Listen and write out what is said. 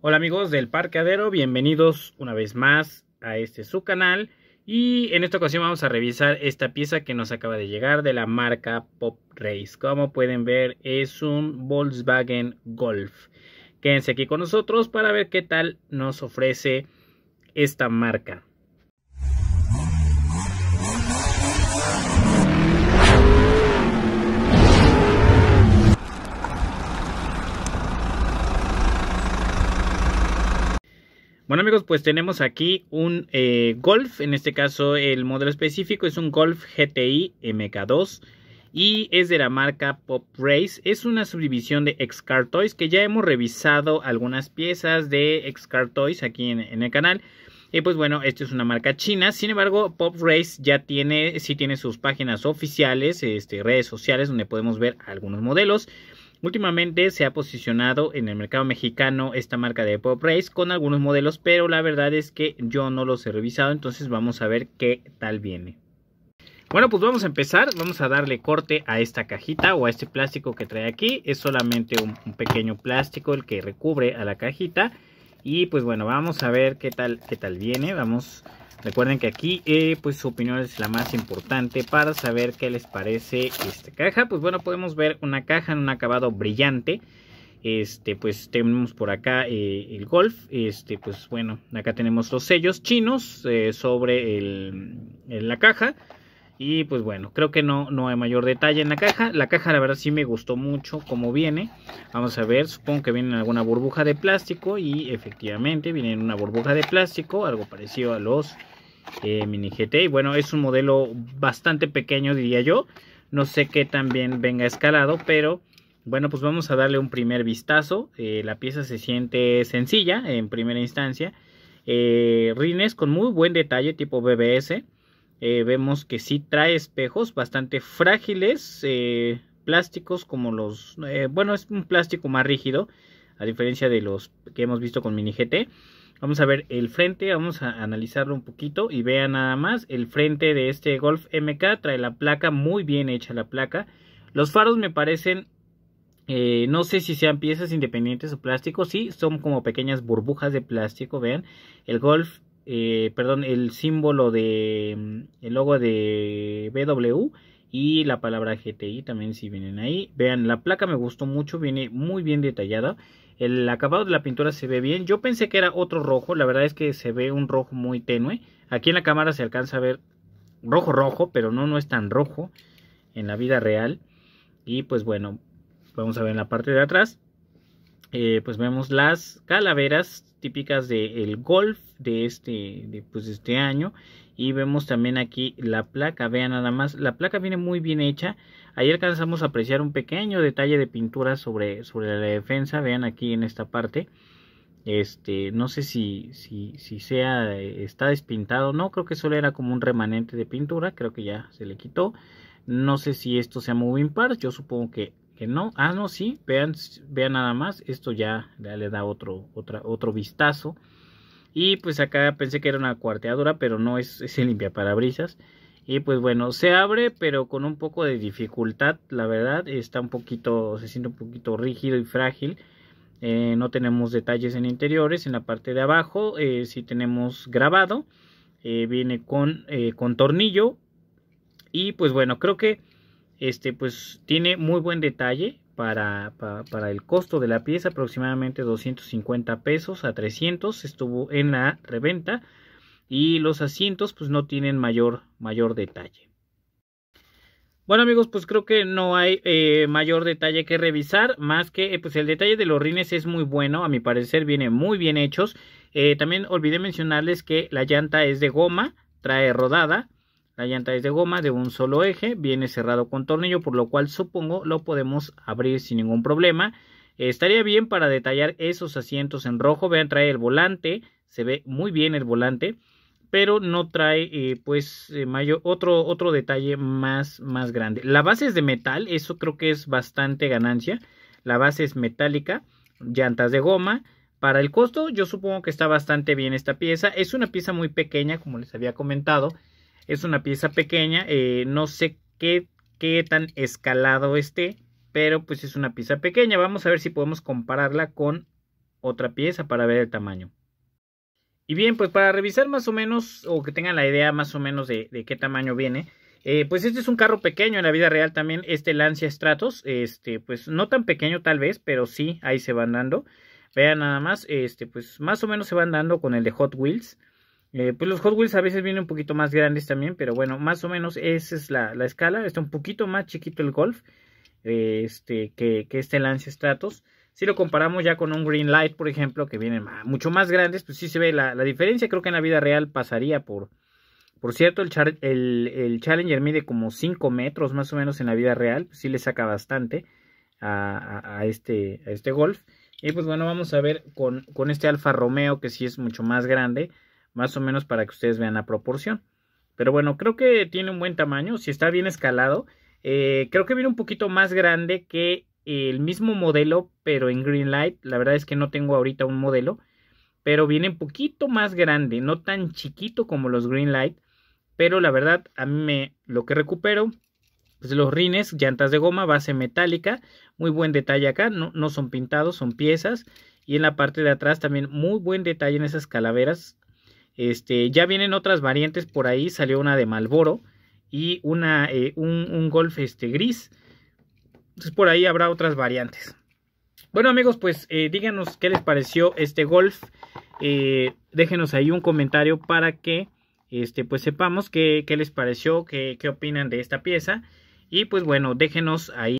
Hola amigos del Parqueadero, bienvenidos una vez más a este su canal y en esta ocasión vamos a revisar esta pieza que nos acaba de llegar de la marca Pop Race. Como pueden ver es un Volkswagen Golf. Quédense aquí con nosotros para ver qué tal nos ofrece esta marca. Bueno amigos, pues tenemos aquí un eh, Golf, en este caso el modelo específico es un Golf GTI MK2 y es de la marca Pop Race. Es una subdivisión de X-Car Toys que ya hemos revisado algunas piezas de X-Car Toys aquí en, el canal. Y pues bueno, esto es una marca china. Sin embargo, Pop Race ya tiene, sí tiene sus páginas oficiales, este, redes sociales donde podemos ver algunos modelos. Últimamente se ha posicionado en el mercado mexicano esta marca de Pop Race con algunos modelos, pero la verdad es que yo no los he revisado, entonces vamos a ver qué tal viene. Bueno, pues vamos a empezar, vamos a darle corte a esta cajita o a este plástico que trae aquí. Es solamente un, un pequeño plástico el que recubre a la cajita. Y pues bueno, vamos a ver qué tal, qué tal viene. Vamos, recuerden que aquí eh, pues su opinión es la más importante para saber qué les parece esta caja. Pues bueno, podemos ver una caja en un acabado brillante. Este, pues tenemos por acá eh, el golf. Este, pues bueno, acá tenemos los sellos chinos eh, sobre la caja. Y pues bueno, creo que no, no hay mayor detalle en la caja. La caja la verdad sí me gustó mucho como viene. Vamos a ver, supongo que viene en alguna burbuja de plástico y efectivamente viene en una burbuja de plástico, algo parecido a los eh, mini GT. Y bueno, es un modelo bastante pequeño diría yo. No sé qué también venga escalado, pero bueno, pues vamos a darle un primer vistazo. Eh, la pieza se siente sencilla en primera instancia. Eh, rines con muy buen detalle tipo BBS eh, vemos que sí trae espejos bastante frágiles, eh, plásticos como los... Eh, bueno, es un plástico más rígido, a diferencia de los que hemos visto con Mini GT. Vamos a ver el frente, vamos a analizarlo un poquito y vean nada más. El frente de este Golf MK trae la placa, muy bien hecha la placa. Los faros me parecen, no sé si sean piezas independientes o plásticos. sí, son como pequeñas burbujas de plástico, vean. El Golf eh, perdón, el símbolo de, mm, el logo de BW y la palabra GTI también si vienen ahí. Vean, la placa me gustó mucho, viene muy bien detallada. El acabado de la pintura se ve bien. Yo pensé que era otro rojo, la verdad es que se ve un rojo muy tenue. Aquí en la cámara se alcanza a ver rojo rojo, pero no, no es tan rojo en la vida real. Y pues bueno, vamos a ver en la parte de atrás. Eh, pues vemos las calaveras típicas del golf de este, pues, este año y vemos también aquí la placa, vean nada más, la placa viene muy bien hecha, ahí alcanzamos a apreciar un pequeño detalle de pintura sobre, sobre la defensa, vean aquí en esta parte, este, no sé si, si, si sea, está despintado, no, creo que solo era como un remanente de pintura, creo que ya se le quitó, no sé si esto sea muy impar, yo supongo que que no, ah no, sí, vean, vean nada más, esto ya, le da otro, otro vistazo. Y pues acá pensé que era una cuarteadora, pero no es, es para limpiaparabrisas. Y pues bueno, se abre, pero con un poco de dificultad, la verdad, está un poquito, se siente un poquito rígido y frágil. Eh, no tenemos detalles en interiores, en la parte de abajo eh, si tenemos grabado, eh, viene con, con tornillo. Y pues bueno, creo que este pues tiene muy buen detalle para, para, el costo de la pieza, aproximadamente 250 pesos a 300 estuvo en la reventa y los asientos pues no tienen mayor, mayor detalle. Bueno amigos, pues creo que no hay eh, mayor detalle que revisar, más que eh, pues el detalle de los rines es muy bueno, a mi parecer vienen muy bien hechos. Eh, también olvidé mencionarles que la llanta es de goma, trae rodada, la llanta es de goma de un solo eje, viene cerrado con tornillo, por lo cual supongo lo podemos abrir sin ningún problema. Estaría bien para detallar esos asientos en rojo. Vean, trae el volante, se ve muy bien el volante, pero no trae eh, pues eh, otro, otro detalle más, más grande. La base es de metal, eso creo que es bastante ganancia. La base es metálica, llantas de goma. Para el costo yo supongo que está bastante bien esta pieza. Es una pieza muy pequeña, como les había comentado. Es una pieza pequeña, eh, no sé qué, qué tan escalado esté, pero pues es una pieza pequeña. Vamos a ver si podemos compararla con otra pieza para ver el tamaño. Y bien, pues para revisar más o menos, o que tengan la idea más o menos de, de qué tamaño viene, eh, pues este es un carro pequeño en la vida real también, este Lancia Stratos, este, pues no tan pequeño tal vez, pero sí, ahí se van dando. Vean nada más, este, pues más o menos se van dando con el de Hot Wheels. Eh, pues los Hot Wheels a veces vienen un poquito más grandes también, pero bueno, más o menos esa es la, escala. Está un poquito más chiquito el Golf eh, este, que, que este Lance Stratos. Si lo comparamos ya con un Green Light, por ejemplo, que vienen mucho más grandes, pues sí se ve la, diferencia. Creo que en la vida real pasaría por... Por cierto, el, el, Challenger mide como 5 metros más o menos en la vida real. Pues sí le saca bastante a, a, a este, a este Golf. Y pues bueno, vamos a ver con, con este Alfa Romeo, que sí es mucho más grande más o menos para que ustedes vean la proporción. Pero bueno, creo que tiene un buen tamaño, si está bien escalado. Eh, creo que viene un poquito más grande que el mismo modelo, pero en Green Light. La verdad es que no tengo ahorita un modelo, pero viene un poquito más grande, no tan chiquito como los Green Light. Pero la verdad, a mí me, lo que recupero pues los rines, llantas de goma, base metálica, muy buen detalle acá, no, son pintados, son piezas. Y en la parte de atrás también muy buen detalle en esas calaveras, este, ya vienen otras variantes por ahí, salió una de Malboro y una, eh, un, Golf este, gris. Entonces por ahí habrá otras variantes. Bueno amigos, pues eh, díganos qué les pareció este Golf. Eh, déjenos ahí un comentario para que este, pues sepamos qué, les pareció, qué, qué opinan de esta pieza. Y pues bueno, déjenos ahí.